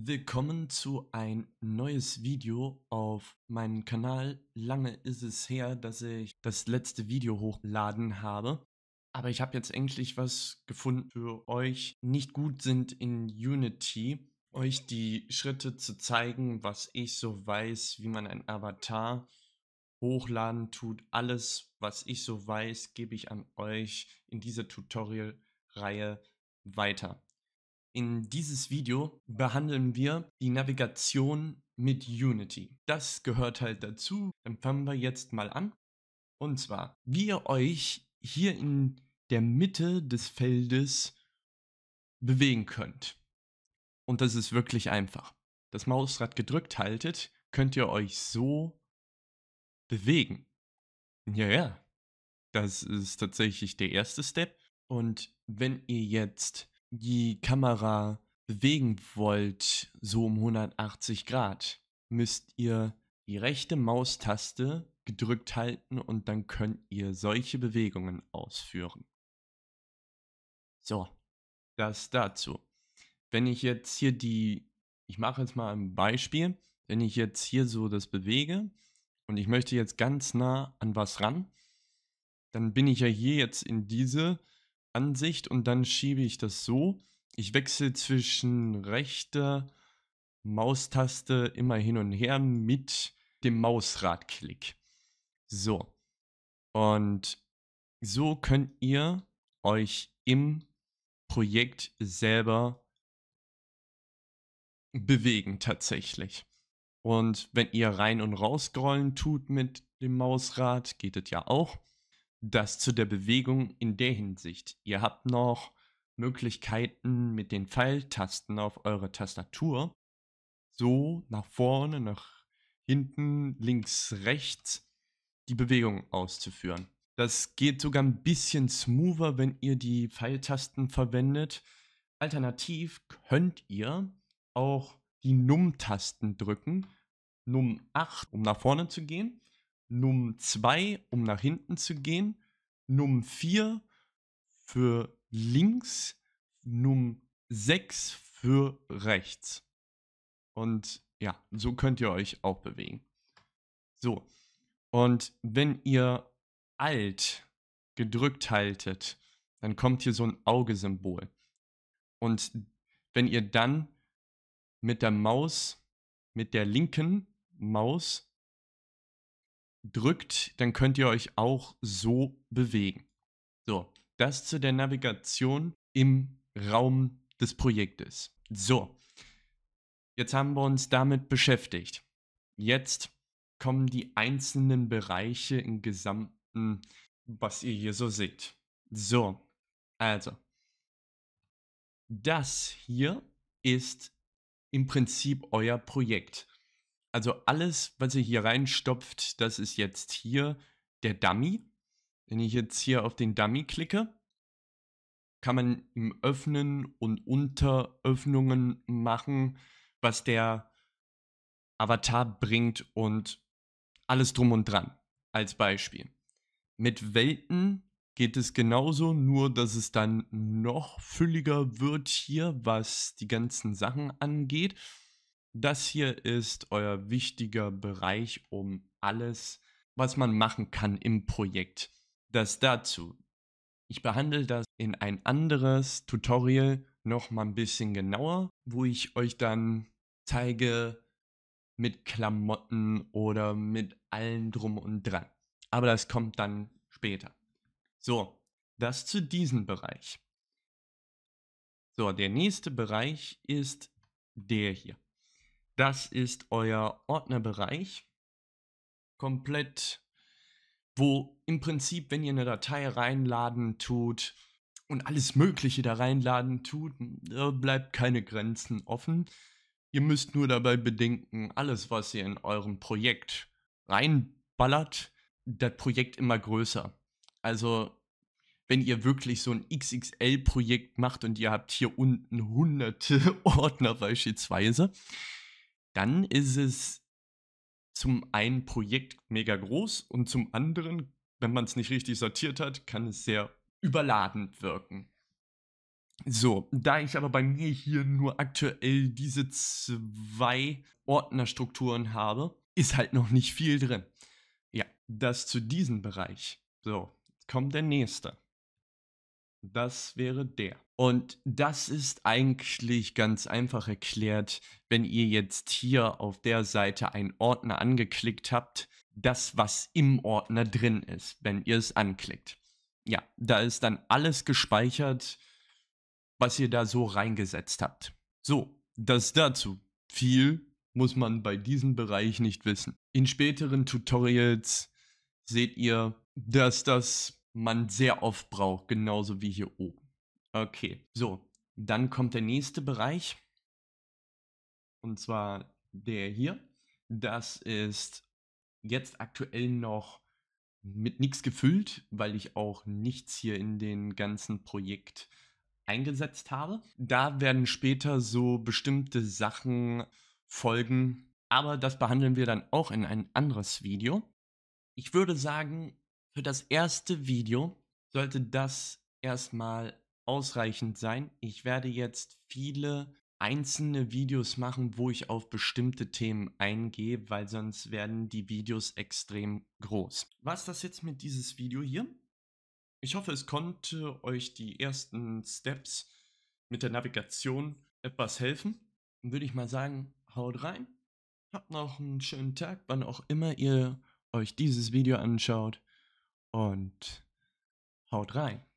Willkommen zu ein neues Video auf meinem Kanal. Lange ist es her, dass ich das letzte Video hochgeladen habe. Aber ich habe jetzt endlich was gefunden für euch. Nicht gut sind in Unity, euch die Schritte zu zeigen, was ich so weiß, wie man ein Avatar hochladen tut. Alles, was ich so weiß, gebe ich an euch in dieser Tutorial-Reihe weiter. In dieses Video behandeln wir die Navigation mit Unity. Das gehört halt dazu. Dann fangen wir jetzt mal an. Und zwar, wie ihr euch hier in der Mitte des Feldes bewegen könnt. Und das ist wirklich einfach. Das Mausrad gedrückt haltet, könnt ihr euch so bewegen. Ja, ja. Das ist tatsächlich der erste Step. Und wenn ihr jetzt die Kamera bewegen wollt, so um 180 Grad, müsst ihr die rechte Maustaste gedrückt halten und dann könnt ihr solche Bewegungen ausführen. So, das dazu. Wenn ich jetzt hier die, ich mache jetzt mal ein Beispiel, wenn ich jetzt hier so das bewege und ich möchte jetzt ganz nah an was ran, dann bin ich ja hier jetzt in diese Ansicht und dann schiebe ich das so. Ich wechsle zwischen rechter Maustaste immer hin und her mit dem Mausradklick. So. Und so könnt ihr euch im Projekt selber bewegen tatsächlich. Und wenn ihr rein und raus scrollen tut mit dem Mausrad, geht es ja auch das zu der Bewegung in der Hinsicht. Ihr habt noch Möglichkeiten mit den Pfeiltasten auf eurer Tastatur so nach vorne, nach hinten, links, rechts die Bewegung auszuführen. Das geht sogar ein bisschen smoother, wenn ihr die Pfeiltasten verwendet. Alternativ könnt ihr auch die Num-Tasten drücken. Num 8, um nach vorne zu gehen Num 2, um nach hinten zu gehen, Num 4 für links, Num 6 für rechts. Und ja, so könnt ihr euch auch bewegen. So, und wenn ihr Alt gedrückt haltet, dann kommt hier so ein Augesymbol. Und wenn ihr dann mit der Maus, mit der linken Maus drückt, dann könnt ihr euch auch so bewegen. So, das zu der Navigation im Raum des Projektes. So, jetzt haben wir uns damit beschäftigt. Jetzt kommen die einzelnen Bereiche im Gesamten, was ihr hier so seht. So, also, das hier ist im Prinzip euer Projekt also alles, was ihr hier reinstopft, das ist jetzt hier der Dummy. Wenn ich jetzt hier auf den Dummy klicke, kann man im öffnen und Unteröffnungen machen, was der Avatar bringt und alles drum und dran. Als Beispiel. Mit Welten geht es genauso, nur dass es dann noch fülliger wird hier, was die ganzen Sachen angeht. Das hier ist euer wichtiger Bereich, um alles, was man machen kann im Projekt. Das dazu. Ich behandle das in ein anderes Tutorial noch mal ein bisschen genauer, wo ich euch dann zeige mit Klamotten oder mit allem drum und dran. Aber das kommt dann später. So, das zu diesem Bereich. So, der nächste Bereich ist der hier. Das ist euer Ordnerbereich. Komplett, wo im Prinzip, wenn ihr eine Datei reinladen tut und alles Mögliche da reinladen tut, bleibt keine Grenzen offen. Ihr müsst nur dabei bedenken, alles, was ihr in eurem Projekt reinballert, das Projekt immer größer. Also, wenn ihr wirklich so ein XXL-Projekt macht und ihr habt hier unten hunderte Ordner beispielsweise, dann ist es zum einen Projekt mega groß und zum anderen, wenn man es nicht richtig sortiert hat, kann es sehr überladend wirken. So, da ich aber bei mir hier nur aktuell diese zwei Ordnerstrukturen habe, ist halt noch nicht viel drin. Ja, das zu diesem Bereich. So, kommt der nächste. Das wäre der. Und das ist eigentlich ganz einfach erklärt, wenn ihr jetzt hier auf der Seite einen Ordner angeklickt habt, das, was im Ordner drin ist, wenn ihr es anklickt. Ja, da ist dann alles gespeichert, was ihr da so reingesetzt habt. So, das dazu. Viel muss man bei diesem Bereich nicht wissen. In späteren Tutorials seht ihr, dass das man sehr oft braucht, genauso wie hier oben. Okay, so, dann kommt der nächste Bereich. Und zwar der hier. Das ist jetzt aktuell noch mit nichts gefüllt, weil ich auch nichts hier in den ganzen Projekt eingesetzt habe. Da werden später so bestimmte Sachen folgen, aber das behandeln wir dann auch in ein anderes Video. Ich würde sagen, für das erste Video sollte das erstmal ausreichend sein. Ich werde jetzt viele einzelne Videos machen, wo ich auf bestimmte Themen eingehe, weil sonst werden die Videos extrem groß. Was das jetzt mit dieses Video hier? Ich hoffe, es konnte euch die ersten Steps mit der Navigation etwas helfen. Dann würde ich mal sagen, haut rein. Habt noch einen schönen Tag, wann auch immer ihr euch dieses Video anschaut. Und haut rein.